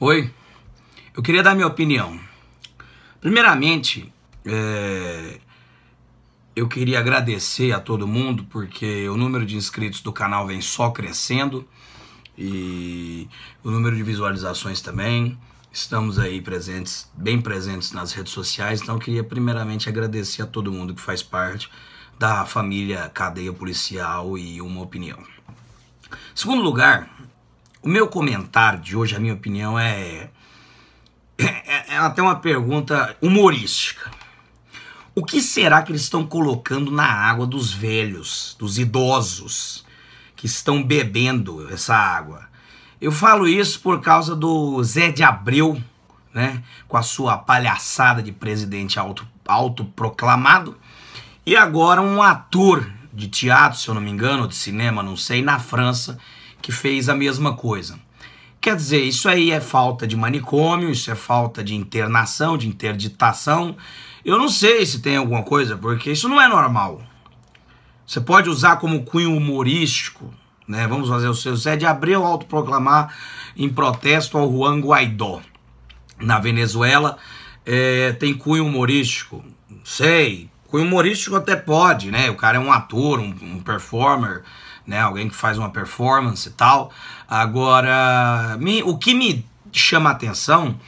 Oi, eu queria dar minha opinião. Primeiramente, é, eu queria agradecer a todo mundo porque o número de inscritos do canal vem só crescendo e o número de visualizações também. Estamos aí presentes, bem presentes nas redes sociais, então eu queria primeiramente agradecer a todo mundo que faz parte da família Cadeia Policial e Uma Opinião. Segundo lugar, o meu comentário de hoje, a minha opinião, é é, é, é, até uma pergunta humorística. O que será que eles estão colocando na água dos velhos, dos idosos, que estão bebendo essa água? Eu falo isso por causa do Zé de Abreu, né, com a sua palhaçada de presidente auto, autoproclamado, e agora um ator de teatro, se eu não me engano, ou de cinema, não sei, na França, que fez a mesma coisa. Quer dizer, isso aí é falta de manicômio, isso é falta de internação, de interditação. Eu não sei se tem alguma coisa, porque isso não é normal. Você pode usar como cunho humorístico, né? Vamos fazer o seu Zé de Abreu autoproclamar em protesto ao Juan Guaidó. Na Venezuela é, tem cunho humorístico. Não Sei, cunho humorístico até pode, né? O cara é um ator, um, um performer né? Alguém que faz uma performance e tal. Agora, me, o que me chama a atenção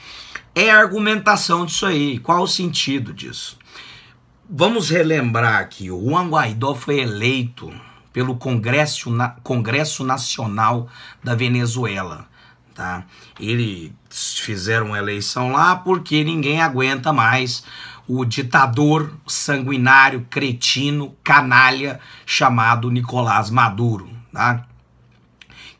é a argumentação disso aí. Qual o sentido disso? Vamos relembrar que o Juan Guaidó foi eleito pelo Congresso, na, Congresso Nacional da Venezuela. Tá? Ele fizeram uma eleição lá porque ninguém aguenta mais o ditador sanguinário, cretino, canalha chamado Nicolás Maduro, tá?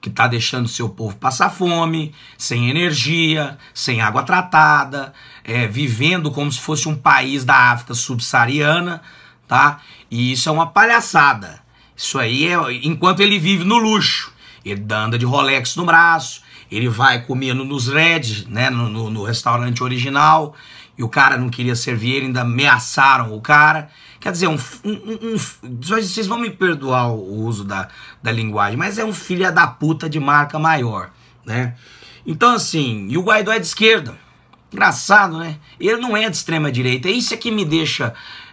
que está deixando seu povo passar fome, sem energia, sem água tratada, é, vivendo como se fosse um país da África subsaariana, tá? E isso é uma palhaçada. Isso aí é enquanto ele vive no luxo, ele anda de Rolex no braço, ele vai comendo nos Reds, né, no, no, no restaurante original, e o cara não queria servir ele, ainda ameaçaram o cara. Quer dizer, um, um, um, vocês vão me perdoar o uso da, da linguagem, mas é um filho da puta de marca maior, né? Então, assim, e o Guaidó é de esquerda. Engraçado, né? Ele não é de extrema direita. É isso é que me deixa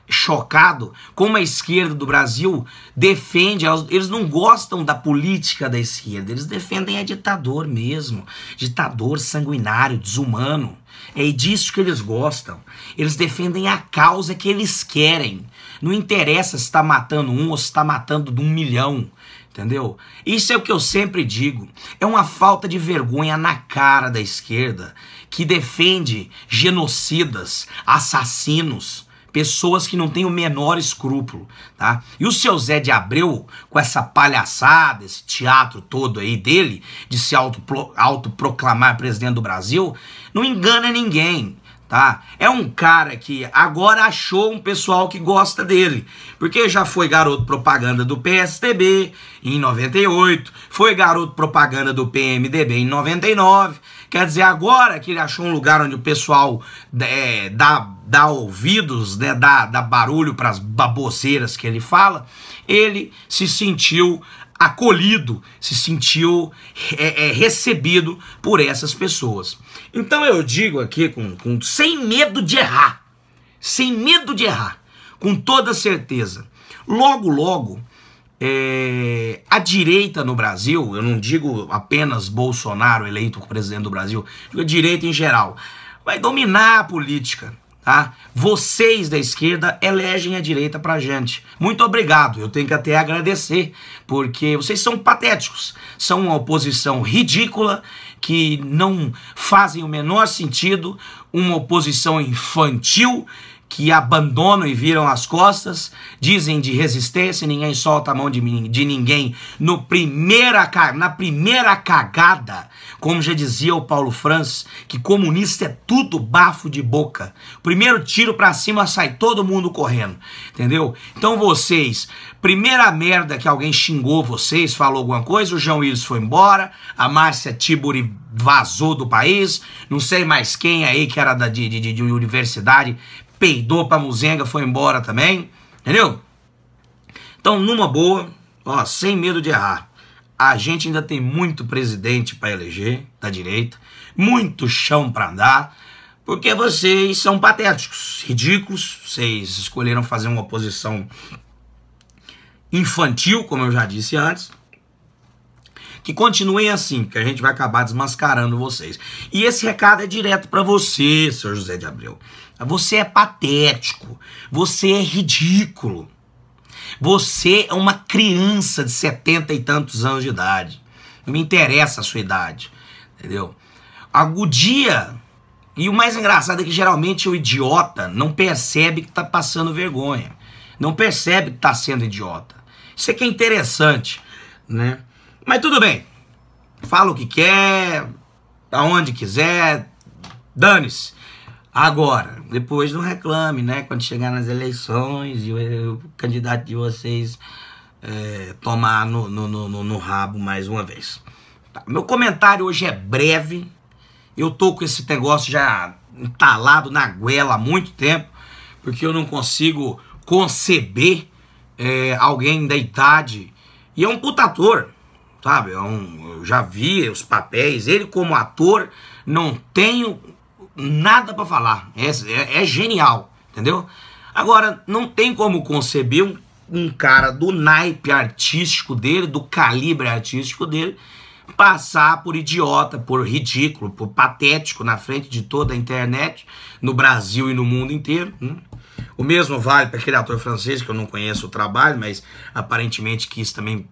chocado como a esquerda do Brasil defende, eles não gostam da política da esquerda, eles defendem a ditador mesmo, ditador sanguinário, desumano. É disso que eles gostam. Eles defendem a causa que eles querem. Não interessa se está matando um ou se está matando de um milhão. Entendeu? Isso é o que eu sempre digo. É uma falta de vergonha na cara da esquerda que defende genocidas, assassinos pessoas que não têm o menor escrúpulo, tá? E o seu Zé de Abreu, com essa palhaçada, esse teatro todo aí dele, de se autoproclamar presidente do Brasil, não engana ninguém tá? É um cara que agora achou um pessoal que gosta dele, porque já foi garoto propaganda do PSTB em 98, foi garoto propaganda do PMDB em 99. Quer dizer, agora que ele achou um lugar onde o pessoal é, dá, dá ouvidos, né, dá, dá barulho para as baboseiras que ele fala, ele se sentiu acolhido, se sentiu é, é, recebido por essas pessoas. Então eu digo aqui, com, com, sem medo de errar, sem medo de errar, com toda certeza, logo, logo, é, a direita no Brasil, eu não digo apenas Bolsonaro eleito presidente do Brasil, digo a direita em geral, vai dominar a política Tá? Vocês da esquerda elegem a direita pra gente. Muito obrigado, eu tenho que até agradecer, porque vocês são patéticos. São uma oposição ridícula, que não fazem o menor sentido, uma oposição infantil que abandonam e viram as costas, dizem de resistência, ninguém solta a mão de, de ninguém no primeira, na primeira cagada, como já dizia o Paulo Franz, que comunista é tudo bafo de boca. Primeiro tiro para cima sai todo mundo correndo, entendeu? Então vocês, primeira merda que alguém xingou vocês, falou alguma coisa, o João Willis foi embora, a Márcia Tiburi vazou do país, não sei mais quem aí que era da, de, de, de universidade peidou pra muzenga, foi embora também, entendeu? Então, numa boa, ó, sem medo de errar, a gente ainda tem muito presidente para eleger da direita, muito chão para andar, porque vocês são patéticos, ridículos, vocês escolheram fazer uma oposição infantil, como eu já disse antes. Que continuem assim, porque a gente vai acabar desmascarando vocês. E esse recado é direto para você, seu José de Abreu. Você é patético. Você é ridículo. Você é uma criança de setenta e tantos anos de idade. Não me interessa a sua idade. Entendeu? Agudia. E o mais engraçado é que geralmente o idiota não percebe que está passando vergonha. Não percebe que está sendo idiota. Isso é que é interessante, né? Mas tudo bem. Fala o que quer, aonde quiser, dane-se. Agora, depois não reclame, né? Quando chegar nas eleições e o, candidato de vocês é, tomar no, no, no, no, rabo mais uma vez. Tá. Meu comentário hoje é breve. Eu tô com esse negócio já entalado na goela há muito tempo, porque eu não consigo conceber é, alguém da idade. E é um putator ator, sabe? É um, eu já vi os papéis. Ele, como ator, não tenho nada para falar. É, é, é, genial, entendeu? Agora, não tem como conceber um, um cara do naipe artístico dele, do calibre artístico dele, passar por idiota, por ridículo, por patético na frente de toda a internet, no Brasil e no mundo inteiro. Né? O mesmo vale para aquele ator francês que eu não conheço o trabalho, mas aparentemente quis também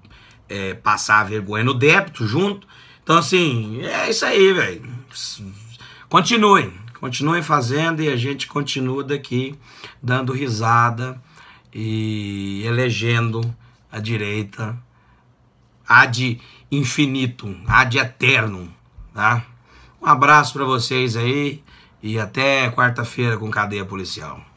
é, passar a vergonha no débito junto. Então, assim, é isso aí, velho Continuem, continuem fazendo e a gente continua daqui dando risada e elegendo a direita ad infinitum, ad eternum, tá? Um abraço para vocês aí e até quarta-feira com Cadeia Policial.